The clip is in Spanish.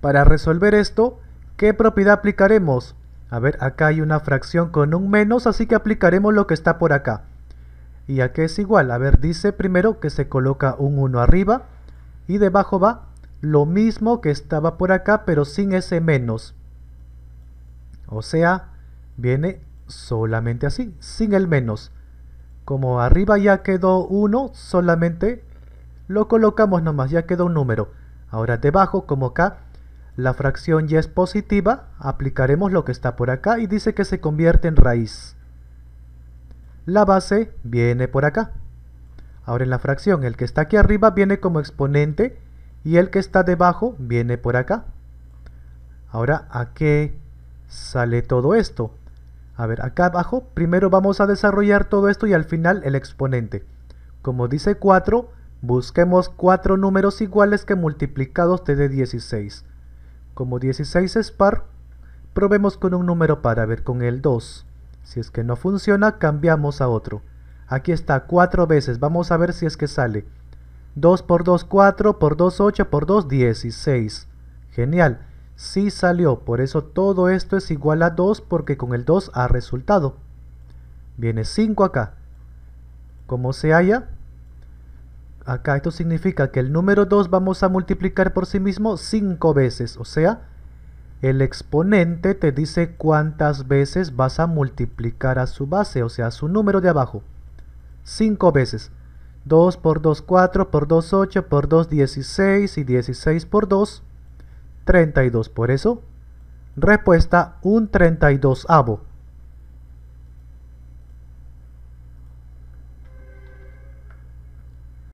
Para resolver esto, ¿qué propiedad aplicaremos? A ver, acá hay una fracción con un menos, así que aplicaremos lo que está por acá. ¿Y aquí es igual? A ver, dice primero que se coloca un 1 arriba y debajo va lo mismo que estaba por acá, pero sin ese menos. O sea, viene solamente así, sin el menos. Como arriba ya quedó 1, solamente lo colocamos nomás, ya quedó un número. Ahora debajo, como acá, la fracción ya es positiva, aplicaremos lo que está por acá y dice que se convierte en raíz. La base viene por acá. Ahora en la fracción, el que está aquí arriba viene como exponente y el que está debajo viene por acá. Ahora, ¿a qué sale todo esto? A ver, acá abajo primero vamos a desarrollar todo esto y al final el exponente. Como dice 4, busquemos 4 números iguales que multiplicados te dé 16. Como 16 es par, probemos con un número para ver con el 2. Si es que no funciona, cambiamos a otro. Aquí está, 4 veces. Vamos a ver si es que sale. 2 por 2, 4, por 2, 8, por 2, 16. Genial, sí salió, por eso todo esto es igual a 2 porque con el 2 ha resultado. Viene 5 acá. Como se halla, Acá esto significa que el número 2 vamos a multiplicar por sí mismo 5 veces. O sea, el exponente te dice cuántas veces vas a multiplicar a su base, o sea, a su número de abajo. 5 veces. 2 por 2, 4, por 2, 8, por 2, 16 y 16 por 2, 32. Por eso, respuesta un 32 avo.